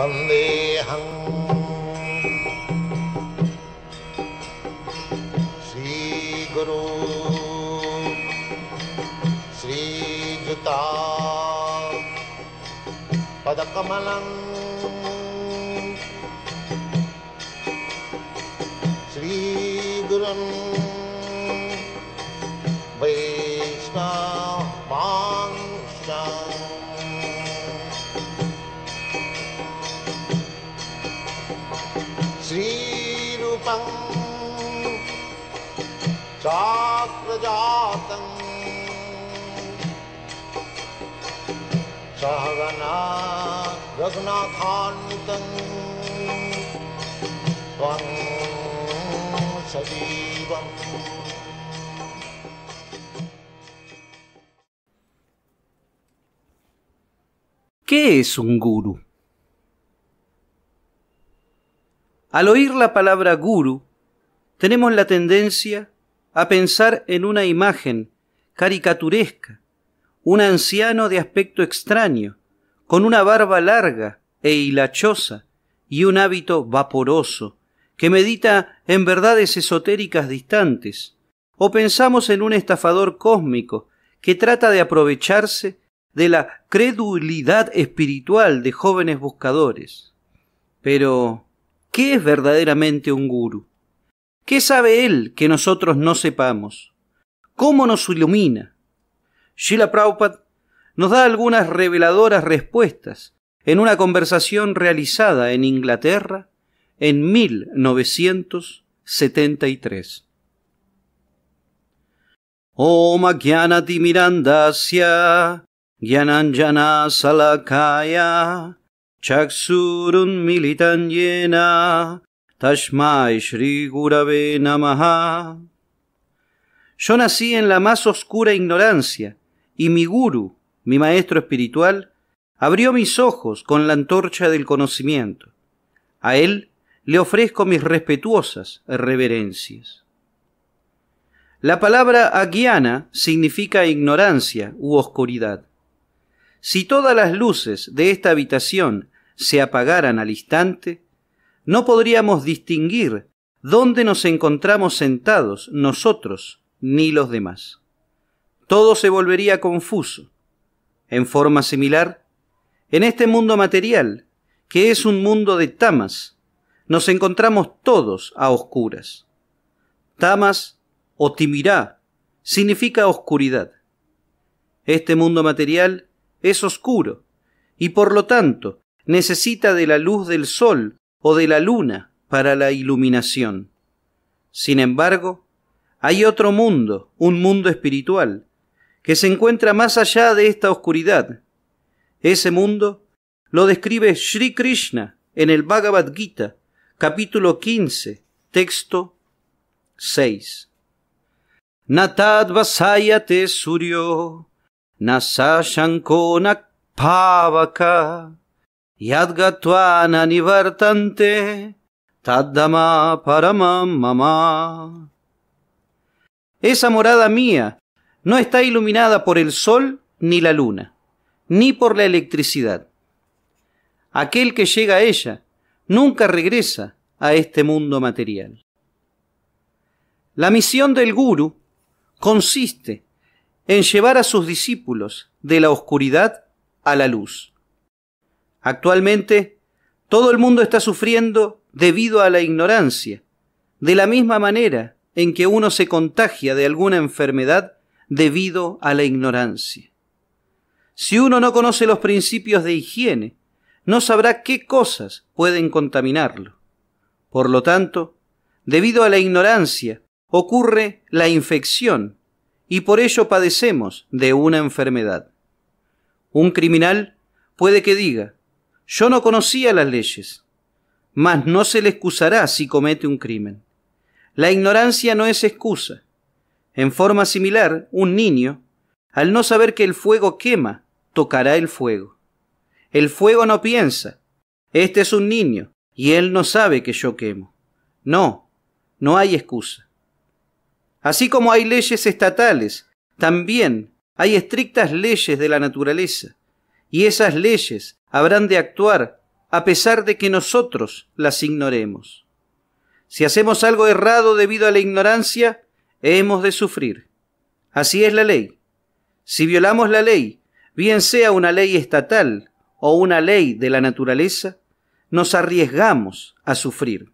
वन्देऽहम् श्रीगुरु श्रीयुता पदकमलम् ¿Qué es un guru? Al oír la palabra guru, tenemos la tendencia a pensar en una imagen caricaturesca un anciano de aspecto extraño, con una barba larga e hilachosa y un hábito vaporoso, que medita en verdades esotéricas distantes, o pensamos en un estafador cósmico que trata de aprovecharse de la credulidad espiritual de jóvenes buscadores. Pero, ¿qué es verdaderamente un gurú? ¿Qué sabe él que nosotros no sepamos? ¿Cómo nos ilumina? Sheila nos da algunas reveladoras respuestas en una conversación realizada en Inglaterra en 1973. Om Agyanati Mirandasya Gyananjana Salakaya Chaksurun Militan Yena Tashmai Shri Gurave Namaha. Yo nací en la más oscura ignorancia y mi guru, mi maestro espiritual, abrió mis ojos con la antorcha del conocimiento. A él le ofrezco mis respetuosas reverencias. La palabra aguiana significa ignorancia u oscuridad. Si todas las luces de esta habitación se apagaran al instante, no podríamos distinguir dónde nos encontramos sentados nosotros ni los demás todo se volvería confuso. En forma similar, en este mundo material, que es un mundo de tamas, nos encontramos todos a oscuras. Tamas o timirá significa oscuridad. Este mundo material es oscuro y por lo tanto necesita de la luz del sol o de la luna para la iluminación. Sin embargo, hay otro mundo, un mundo espiritual, que se encuentra más allá de esta oscuridad. Ese mundo lo describe Shri Krishna en el Bhagavad Gita, capítulo 15, texto 6. Natad vasayate suryo, pavaka, yadgatwana nivartante, Esa morada mía no está iluminada por el sol ni la luna, ni por la electricidad. Aquel que llega a ella nunca regresa a este mundo material. La misión del guru consiste en llevar a sus discípulos de la oscuridad a la luz. Actualmente, todo el mundo está sufriendo debido a la ignorancia, de la misma manera en que uno se contagia de alguna enfermedad debido a la ignorancia. Si uno no conoce los principios de higiene, no sabrá qué cosas pueden contaminarlo. Por lo tanto, debido a la ignorancia, ocurre la infección y por ello padecemos de una enfermedad. Un criminal puede que diga, yo no conocía las leyes, mas no se le excusará si comete un crimen. La ignorancia no es excusa, en forma similar, un niño, al no saber que el fuego quema, tocará el fuego. El fuego no piensa, este es un niño, y él no sabe que yo quemo. No, no hay excusa. Así como hay leyes estatales, también hay estrictas leyes de la naturaleza, y esas leyes habrán de actuar a pesar de que nosotros las ignoremos. Si hacemos algo errado debido a la ignorancia, hemos de sufrir. Así es la ley. Si violamos la ley, bien sea una ley estatal o una ley de la naturaleza, nos arriesgamos a sufrir.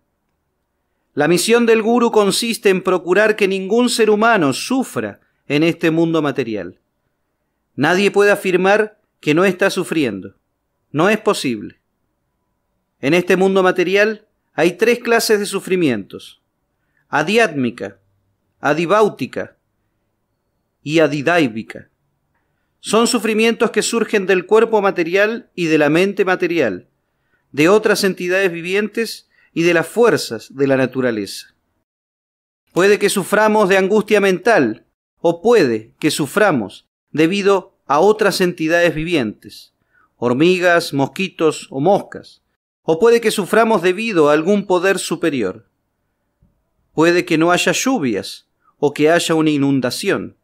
La misión del guru consiste en procurar que ningún ser humano sufra en este mundo material. Nadie puede afirmar que no está sufriendo. No es posible. En este mundo material hay tres clases de sufrimientos. Adiátmica, adibáutica y adidaíbica. Son sufrimientos que surgen del cuerpo material y de la mente material, de otras entidades vivientes y de las fuerzas de la naturaleza. Puede que suframos de angustia mental o puede que suframos debido a otras entidades vivientes, hormigas, mosquitos o moscas, o puede que suframos debido a algún poder superior. Puede que no haya lluvias o que haya una inundación.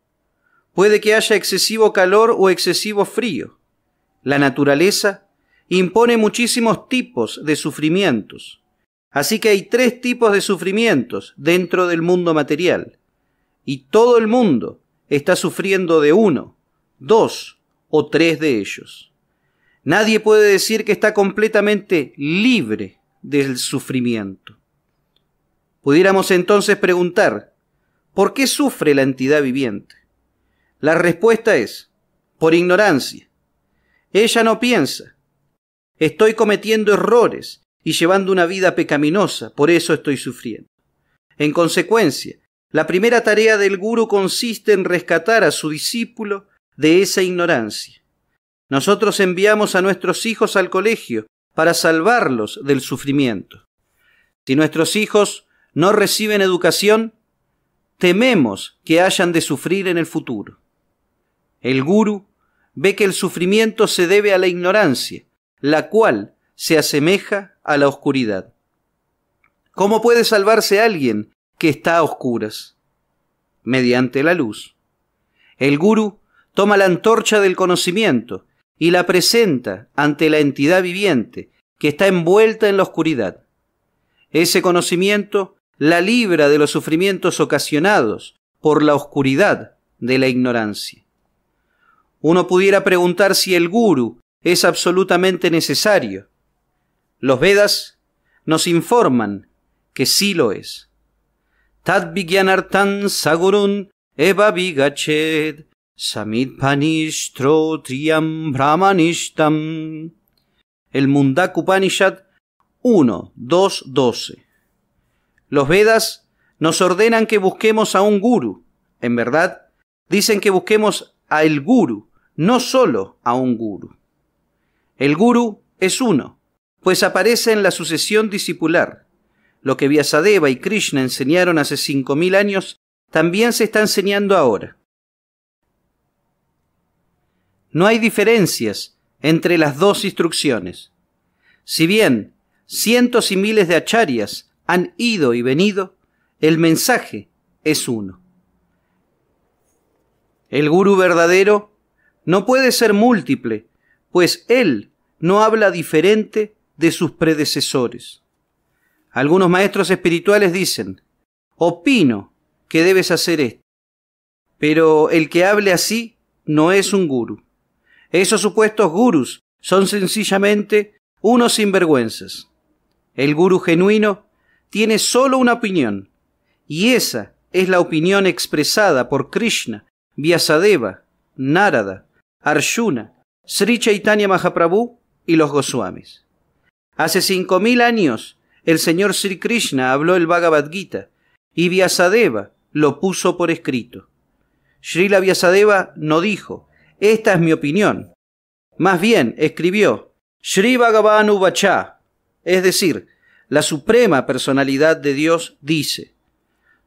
Puede que haya excesivo calor o excesivo frío. La naturaleza impone muchísimos tipos de sufrimientos. Así que hay tres tipos de sufrimientos dentro del mundo material. Y todo el mundo está sufriendo de uno, dos o tres de ellos. Nadie puede decir que está completamente libre del sufrimiento. Pudiéramos entonces preguntar, ¿Por qué sufre la entidad viviente? La respuesta es, por ignorancia. Ella no piensa. Estoy cometiendo errores y llevando una vida pecaminosa, por eso estoy sufriendo. En consecuencia, la primera tarea del guru consiste en rescatar a su discípulo de esa ignorancia. Nosotros enviamos a nuestros hijos al colegio para salvarlos del sufrimiento. Si nuestros hijos no reciben educación, tememos que hayan de sufrir en el futuro. El guru ve que el sufrimiento se debe a la ignorancia, la cual se asemeja a la oscuridad. ¿Cómo puede salvarse alguien que está a oscuras? Mediante la luz. El guru toma la antorcha del conocimiento y la presenta ante la entidad viviente que está envuelta en la oscuridad. Ese conocimiento la libra de los sufrimientos ocasionados por la oscuridad de la ignorancia. Uno pudiera preguntar si el guru es absolutamente necesario. Los Vedas nos informan que sí lo es. Tad sagurun eva samit brahmanishtam. El Mundakupanishad Upanishad 1, 2, los Vedas nos ordenan que busquemos a un guru. En verdad, dicen que busquemos a el guru, no solo a un guru. El guru es uno, pues aparece en la sucesión discipular. Lo que Vyasadeva y Krishna enseñaron hace 5.000 años también se está enseñando ahora. No hay diferencias entre las dos instrucciones. Si bien cientos y miles de acharyas han ido y venido, el mensaje es uno. El gurú verdadero no puede ser múltiple, pues él no habla diferente de sus predecesores. Algunos maestros espirituales dicen, opino que debes hacer esto, pero el que hable así no es un gurú. Esos supuestos gurus son sencillamente unos sinvergüenzas. El guru genuino tiene solo una opinión, y esa es la opinión expresada por Krishna, Vyasadeva, Narada, Arjuna, Sri Chaitanya Mahaprabhu y los Goswamis. Hace cinco mil años, el señor Sri Krishna habló el Bhagavad Gita y Vyasadeva lo puso por escrito. Srila Vyasadeva no dijo, esta es mi opinión. Más bien escribió, Sri Bhagavan Uvacha, es decir, la suprema personalidad de Dios, dice,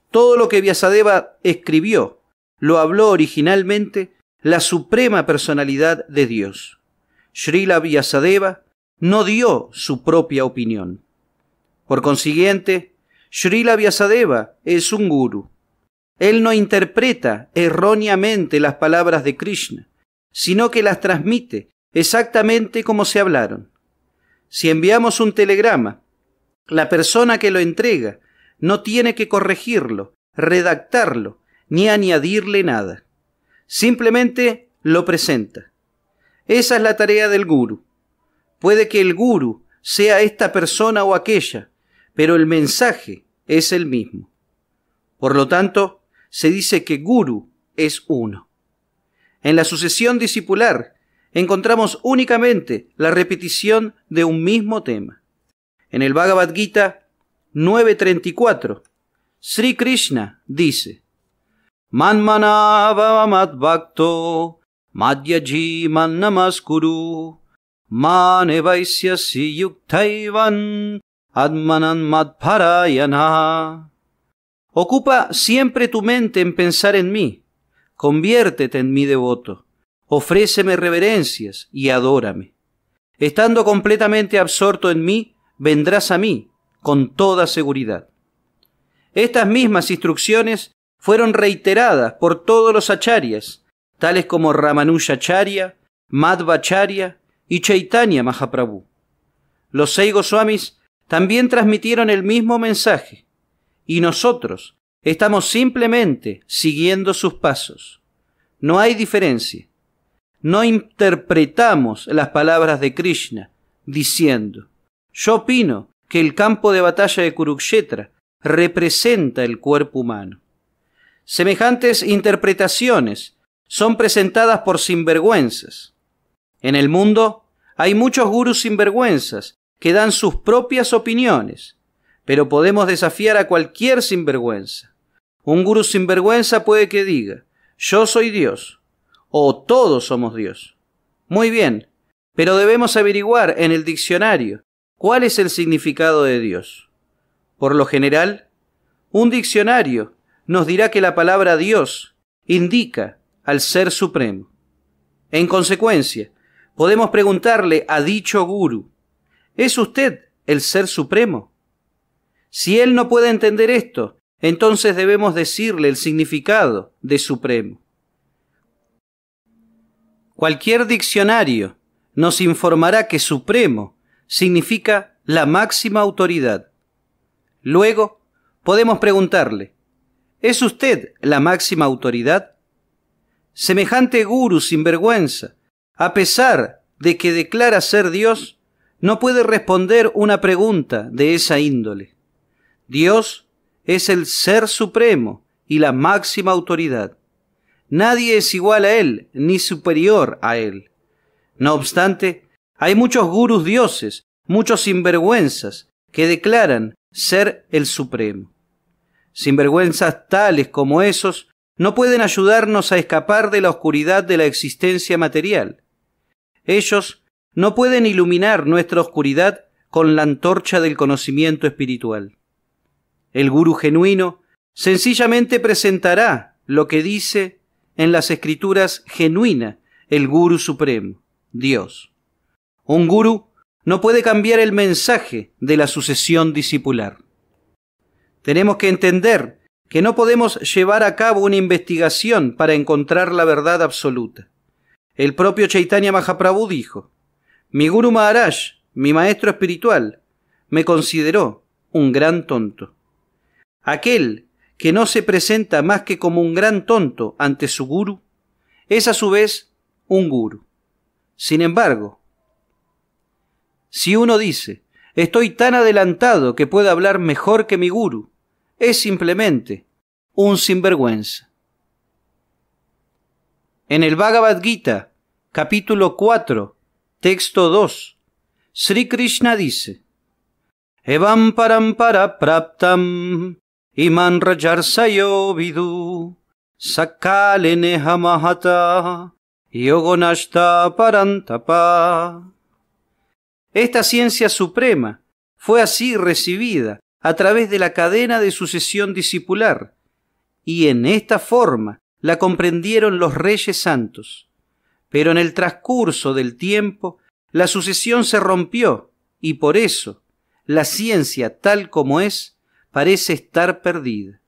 todo lo que Vyasadeva escribió lo habló originalmente la suprema personalidad de Dios. Srila Vyasadeva no dio su propia opinión. Por consiguiente, Srila Vyasadeva es un guru. Él no interpreta erróneamente las palabras de Krishna, sino que las transmite exactamente como se hablaron. Si enviamos un telegrama la persona que lo entrega no tiene que corregirlo, redactarlo, ni añadirle nada. Simplemente lo presenta. Esa es la tarea del guru. Puede que el guru sea esta persona o aquella, pero el mensaje es el mismo. Por lo tanto, se dice que guru es uno. En la sucesión discipular encontramos únicamente la repetición de un mismo tema. En el Bhagavad Gita 9.34, Sri Krishna dice, Manmanavamat Bhakto Madhyaji Mannamaskuru Yuktaivan Admanan Madparayana. Ocupa siempre tu mente en pensar en mí. Conviértete en mi devoto. Ofréceme reverencias y adórame. Estando completamente absorto en mí, vendrás a mí con toda seguridad. Estas mismas instrucciones fueron reiteradas por todos los acharyas, tales como Ramanujacharya, acharya y Chaitanya Mahaprabhu. Los seis también transmitieron el mismo mensaje, y nosotros estamos simplemente siguiendo sus pasos. No hay diferencia. No interpretamos las palabras de Krishna diciendo, yo opino que el campo de batalla de Kurukshetra representa el cuerpo humano. Semejantes interpretaciones son presentadas por sinvergüenzas. En el mundo hay muchos gurús sinvergüenzas que dan sus propias opiniones, pero podemos desafiar a cualquier sinvergüenza. Un gurú sinvergüenza puede que diga, yo soy Dios, o todos somos Dios. Muy bien, pero debemos averiguar en el diccionario ¿Cuál es el significado de Dios? Por lo general, un diccionario nos dirá que la palabra Dios indica al Ser Supremo. En consecuencia, podemos preguntarle a dicho guru, ¿es usted el Ser Supremo? Si él no puede entender esto, entonces debemos decirle el significado de Supremo. Cualquier diccionario nos informará que Supremo significa la máxima autoridad. Luego, podemos preguntarle, ¿es usted la máxima autoridad? Semejante guru sin vergüenza a pesar de que declara ser Dios, no puede responder una pregunta de esa índole. Dios es el Ser Supremo y la máxima autoridad. Nadie es igual a Él ni superior a Él. No obstante, hay muchos gurus dioses, muchos sinvergüenzas, que declaran ser el Supremo. Sinvergüenzas tales como esos no pueden ayudarnos a escapar de la oscuridad de la existencia material. Ellos no pueden iluminar nuestra oscuridad con la antorcha del conocimiento espiritual. El guru genuino sencillamente presentará lo que dice en las escrituras genuina el guru supremo, Dios. Un gurú no puede cambiar el mensaje de la sucesión discipular. Tenemos que entender que no podemos llevar a cabo una investigación para encontrar la verdad absoluta. El propio Chaitanya Mahaprabhu dijo, mi Guru Maharaj, mi maestro espiritual, me consideró un gran tonto. Aquel que no se presenta más que como un gran tonto ante su guru, es a su vez un guru. Sin embargo, si uno dice, estoy tan adelantado que puedo hablar mejor que mi guru, es simplemente un sinvergüenza. En el Bhagavad Gita, capítulo 4, texto 2, Sri Krishna dice, Evam parampara praptam iman rajarsayo vidu mahata yogonashta parantapa esta ciencia suprema fue así recibida a través de la cadena de sucesión discipular, y en esta forma la comprendieron los reyes santos. Pero en el transcurso del tiempo la sucesión se rompió, y por eso la ciencia tal como es parece estar perdida.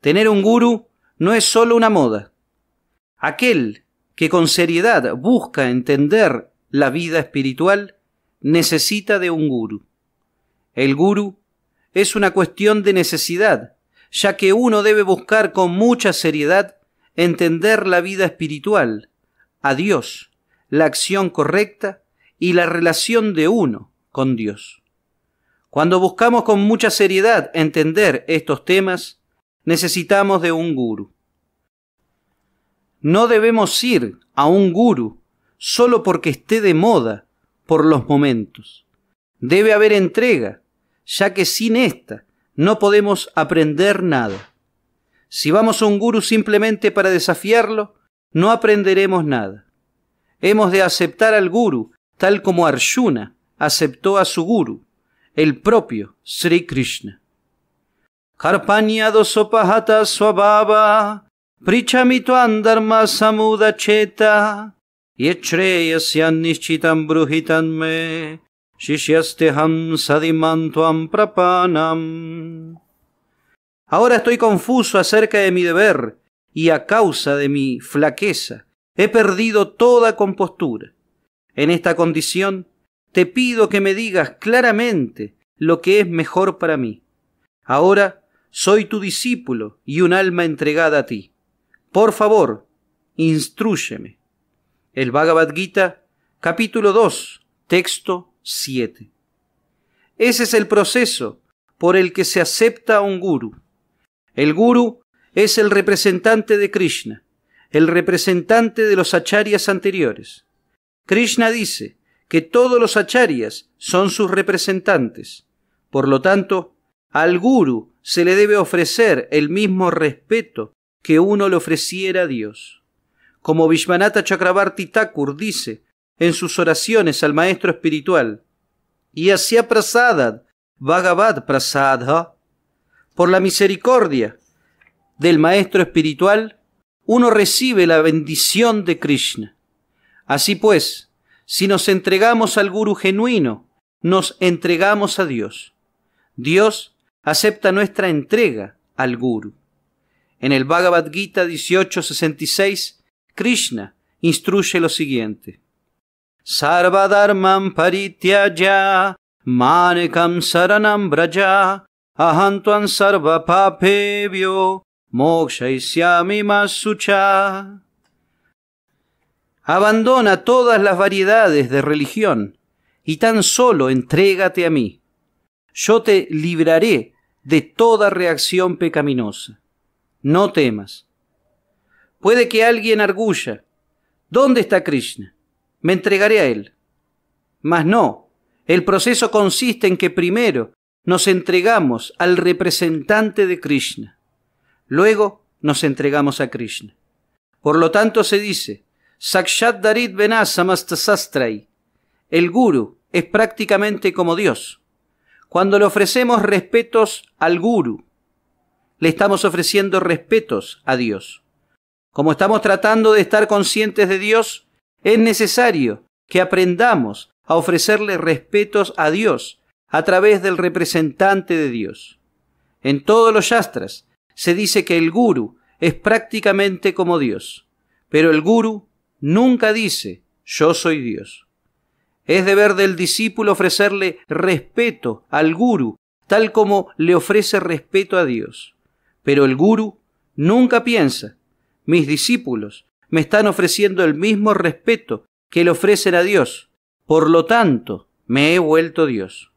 Tener un gurú no es solo una moda. Aquel que con seriedad busca entender la vida espiritual necesita de un guru. El guru es una cuestión de necesidad, ya que uno debe buscar con mucha seriedad entender la vida espiritual, a Dios, la acción correcta y la relación de uno con Dios. Cuando buscamos con mucha seriedad entender estos temas, necesitamos de un guru. No debemos ir a un guru solo porque esté de moda por los momentos. Debe haber entrega, ya que sin esta no podemos aprender nada. Si vamos a un guru simplemente para desafiarlo, no aprenderemos nada. Hemos de aceptar al guru tal como Arjuna aceptó a su guru, el propio Sri Krishna. Karpanya dosopahata swabhava prichamito andarma samudacheta Ahora estoy confuso acerca de mi deber y a causa de mi flaqueza he perdido toda compostura. En esta condición te pido que me digas claramente lo que es mejor para mí. Ahora soy tu discípulo y un alma entregada a ti. Por favor, instrúyeme. El Bhagavad Gita, capítulo 2, texto 7. Ese es el proceso por el que se acepta a un guru. El guru es el representante de Krishna, el representante de los acharyas anteriores. Krishna dice que todos los acharyas son sus representantes. Por lo tanto, al guru se le debe ofrecer el mismo respeto que uno le ofreciera a Dios como Vishmanata Chakrabarti Thakur dice en sus oraciones al maestro espiritual, y así Prasadad, Bhagavad Prasadha, ¿ah? por la misericordia del maestro espiritual, uno recibe la bendición de Krishna. Así pues, si nos entregamos al Guru genuino, nos entregamos a Dios. Dios acepta nuestra entrega al Guru. En el Bhagavad Gita 1866 Krishna instruye lo siguiente. Sarvadharman parityaya manekam saranam braja ahantuan sarva papebyo Moksha masucha. Abandona todas las variedades de religión y tan solo entrégate a mí. Yo te libraré de toda reacción pecaminosa. No temas Puede que alguien arguya, ¿dónde está Krishna? Me entregaré a él. Mas no, el proceso consiste en que primero nos entregamos al representante de Krishna, luego nos entregamos a Krishna. Por lo tanto se dice, Sakshat Darit asamastasastray el guru es prácticamente como Dios. Cuando le ofrecemos respetos al guru, le estamos ofreciendo respetos a Dios. Como estamos tratando de estar conscientes de Dios, es necesario que aprendamos a ofrecerle respetos a Dios a través del representante de Dios. En todos los yastras se dice que el guru es prácticamente como Dios, pero el guru nunca dice yo soy Dios. Es deber del discípulo ofrecerle respeto al guru, tal como le ofrece respeto a Dios. Pero el guru nunca piensa mis discípulos, me están ofreciendo el mismo respeto que le ofrecen a Dios. Por lo tanto, me he vuelto Dios.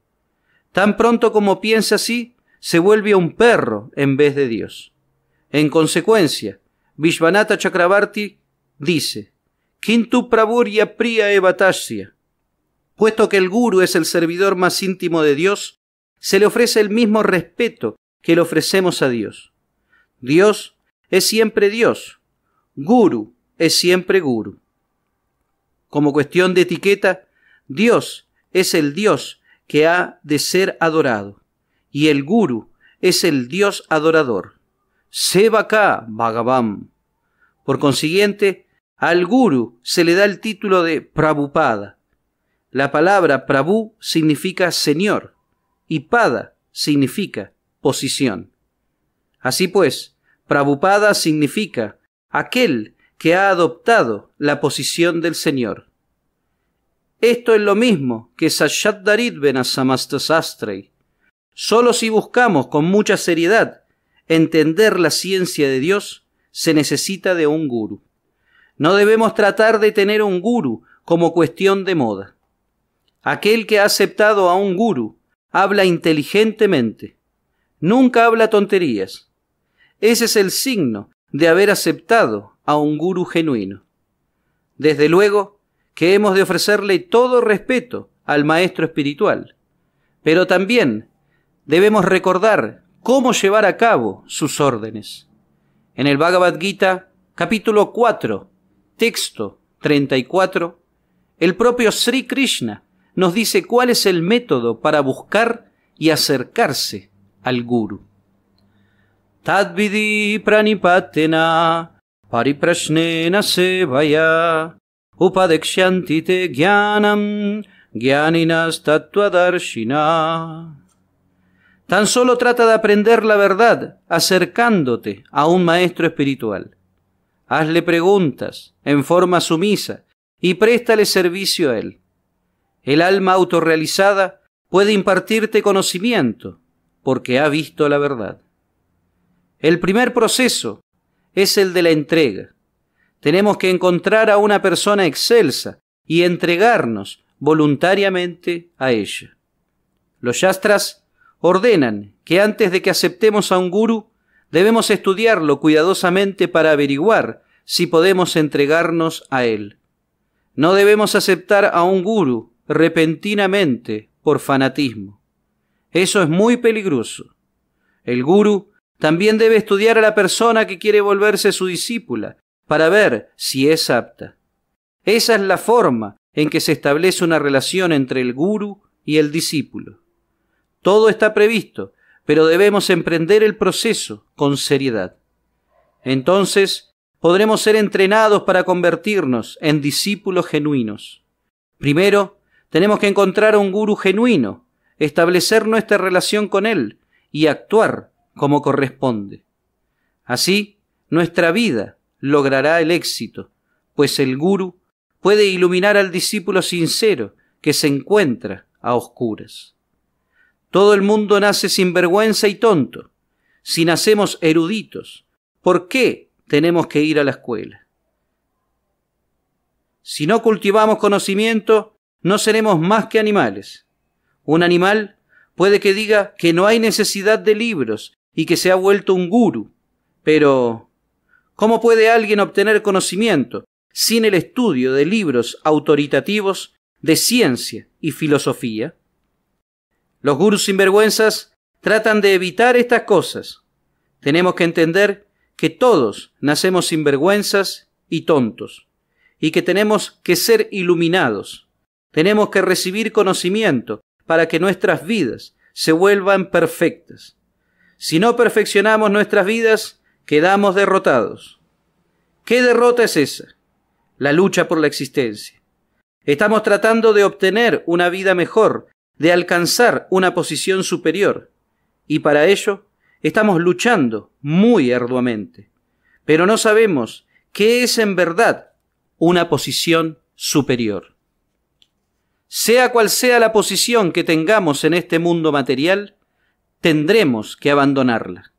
Tan pronto como piensa así, se vuelve un perro en vez de Dios. En consecuencia, Vishvanatha Chakravarti dice, Kintu Praburya Priya Evatasya. Puesto que el guru es el servidor más íntimo de Dios, se le ofrece el mismo respeto que le ofrecemos a Dios. Dios es siempre Dios, Guru es siempre Guru. Como cuestión de etiqueta, Dios es el Dios que ha de ser adorado y el Guru es el Dios adorador. Ka Bhagavan. Por consiguiente, al Guru se le da el título de Prabhupada. La palabra Prabhu significa Señor y Pada significa posición. Así pues, Prabhupada significa aquel que ha adoptado la posición del Señor. Esto es lo mismo que Sashat Darid ben Solo si buscamos con mucha seriedad entender la ciencia de Dios, se necesita de un guru. No debemos tratar de tener un guru como cuestión de moda. Aquel que ha aceptado a un guru habla inteligentemente. Nunca habla tonterías. Ese es el signo de haber aceptado a un guru genuino. Desde luego que hemos de ofrecerle todo respeto al maestro espiritual, pero también debemos recordar cómo llevar a cabo sus órdenes. En el Bhagavad Gita, capítulo 4, texto 34, el propio Sri Krishna nos dice cuál es el método para buscar y acercarse al Guru pranipatena te gyanam gyaninas Tan solo trata de aprender la verdad acercándote a un maestro espiritual. Hazle preguntas en forma sumisa y préstale servicio a él. El alma autorrealizada puede impartirte conocimiento porque ha visto la verdad. El primer proceso es el de la entrega. Tenemos que encontrar a una persona excelsa y entregarnos voluntariamente a ella. Los yastras ordenan que antes de que aceptemos a un guru, debemos estudiarlo cuidadosamente para averiguar si podemos entregarnos a él. No debemos aceptar a un guru repentinamente por fanatismo. Eso es muy peligroso. El guru también debe estudiar a la persona que quiere volverse su discípula, para ver si es apta. Esa es la forma en que se establece una relación entre el guru y el discípulo. Todo está previsto, pero debemos emprender el proceso con seriedad. Entonces, podremos ser entrenados para convertirnos en discípulos genuinos. Primero, tenemos que encontrar a un guru genuino, establecer nuestra relación con él y actuar como corresponde. Así, nuestra vida logrará el éxito, pues el guru puede iluminar al discípulo sincero que se encuentra a oscuras. Todo el mundo nace sin vergüenza y tonto. Si nacemos eruditos, ¿por qué tenemos que ir a la escuela? Si no cultivamos conocimiento, no seremos más que animales. Un animal puede que diga que no hay necesidad de libros y que se ha vuelto un guru, Pero, ¿cómo puede alguien obtener conocimiento sin el estudio de libros autoritativos de ciencia y filosofía? Los gurus sinvergüenzas tratan de evitar estas cosas. Tenemos que entender que todos nacemos sinvergüenzas y tontos, y que tenemos que ser iluminados. Tenemos que recibir conocimiento para que nuestras vidas se vuelvan perfectas. Si no perfeccionamos nuestras vidas, quedamos derrotados. ¿Qué derrota es esa? La lucha por la existencia. Estamos tratando de obtener una vida mejor, de alcanzar una posición superior, y para ello estamos luchando muy arduamente, pero no sabemos qué es en verdad una posición superior. Sea cual sea la posición que tengamos en este mundo material, tendremos que abandonarla.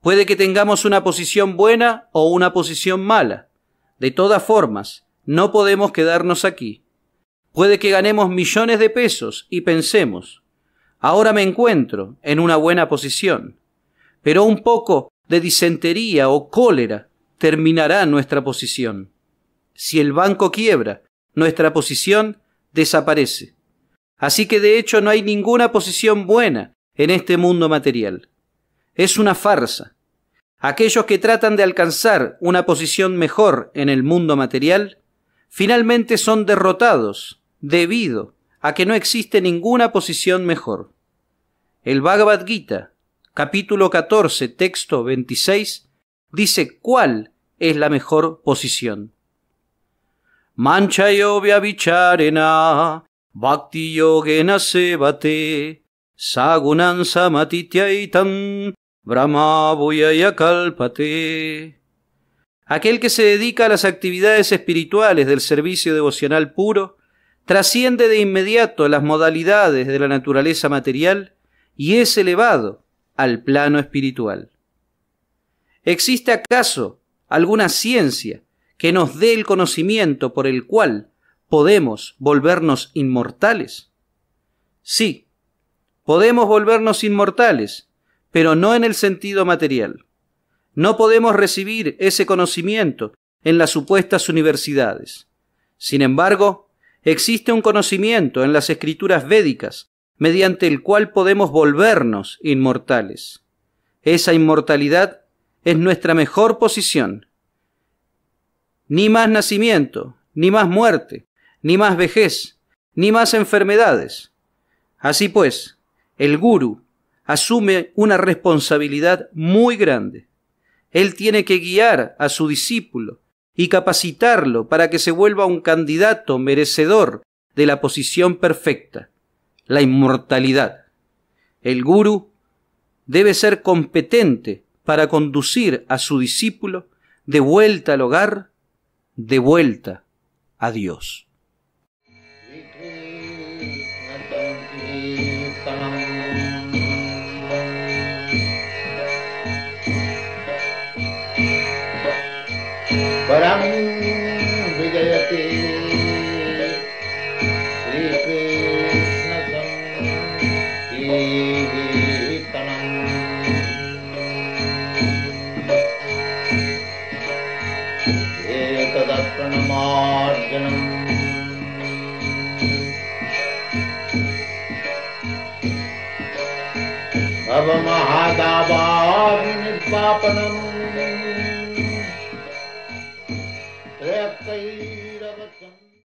Puede que tengamos una posición buena o una posición mala. De todas formas, no podemos quedarnos aquí. Puede que ganemos millones de pesos y pensemos, ahora me encuentro en una buena posición, pero un poco de disentería o cólera terminará nuestra posición. Si el banco quiebra, nuestra posición desaparece. Así que de hecho no hay ninguna posición buena en este mundo material. Es una farsa. Aquellos que tratan de alcanzar una posición mejor en el mundo material, finalmente son derrotados debido a que no existe ninguna posición mejor. El Bhagavad Gita, capítulo 14, texto 26, dice cuál es la mejor posición. Manchayo vyavicharena bhakti yogena sevate Sagunan samatityaitam y kalpate. Aquel que se dedica a las actividades espirituales del servicio devocional puro trasciende de inmediato las modalidades de la naturaleza material y es elevado al plano espiritual. ¿Existe acaso alguna ciencia que nos dé el conocimiento por el cual podemos volvernos inmortales? Sí, Podemos volvernos inmortales, pero no en el sentido material. No podemos recibir ese conocimiento en las supuestas universidades. Sin embargo, existe un conocimiento en las escrituras védicas mediante el cual podemos volvernos inmortales. Esa inmortalidad es nuestra mejor posición. Ni más nacimiento, ni más muerte, ni más vejez, ni más enfermedades. Así pues, el guru asume una responsabilidad muy grande. Él tiene que guiar a su discípulo y capacitarlo para que se vuelva un candidato merecedor de la posición perfecta, la inmortalidad. El guru debe ser competente para conducir a su discípulo de vuelta al hogar, de vuelta a Dios. श्रीकृष्णम् एकदर्शनमार्जनम् अवमहादाबानिष्पापनम्